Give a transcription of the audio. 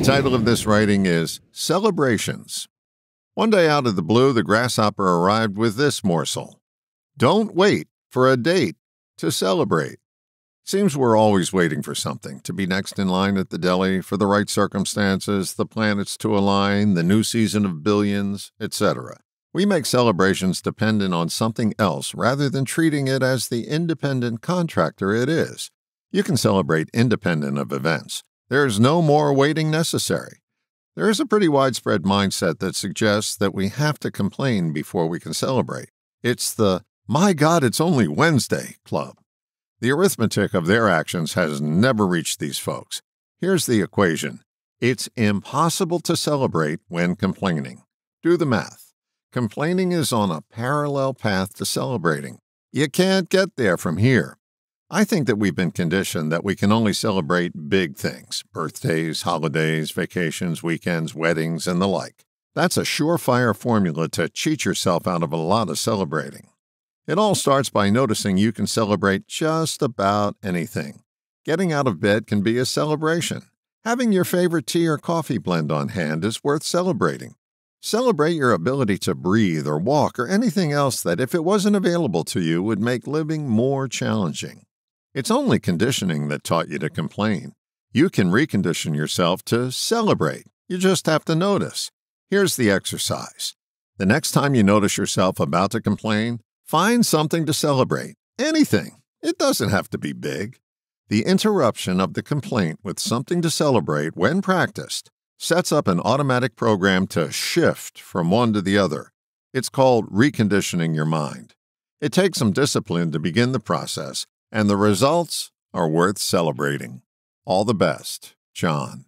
The title of this writing is Celebrations. One day out of the blue, the grasshopper arrived with this morsel Don't wait for a date to celebrate. Seems we're always waiting for something to be next in line at the deli, for the right circumstances, the planets to align, the new season of billions, etc. We make celebrations dependent on something else rather than treating it as the independent contractor it is. You can celebrate independent of events. There is no more waiting necessary. There is a pretty widespread mindset that suggests that we have to complain before we can celebrate. It's the, my God, it's only Wednesday club. The arithmetic of their actions has never reached these folks. Here's the equation it's impossible to celebrate when complaining. Do the math. Complaining is on a parallel path to celebrating. You can't get there from here. I think that we've been conditioned that we can only celebrate big things birthdays, holidays, vacations, weekends, weddings, and the like. That's a surefire formula to cheat yourself out of a lot of celebrating. It all starts by noticing you can celebrate just about anything. Getting out of bed can be a celebration. Having your favorite tea or coffee blend on hand is worth celebrating. Celebrate your ability to breathe or walk or anything else that, if it wasn't available to you, would make living more challenging. It's only conditioning that taught you to complain. You can recondition yourself to celebrate. You just have to notice. Here's the exercise. The next time you notice yourself about to complain, find something to celebrate. Anything. It doesn't have to be big. The interruption of the complaint with something to celebrate when practiced sets up an automatic program to shift from one to the other. It's called reconditioning your mind. It takes some discipline to begin the process, and the results are worth celebrating. All the best, John.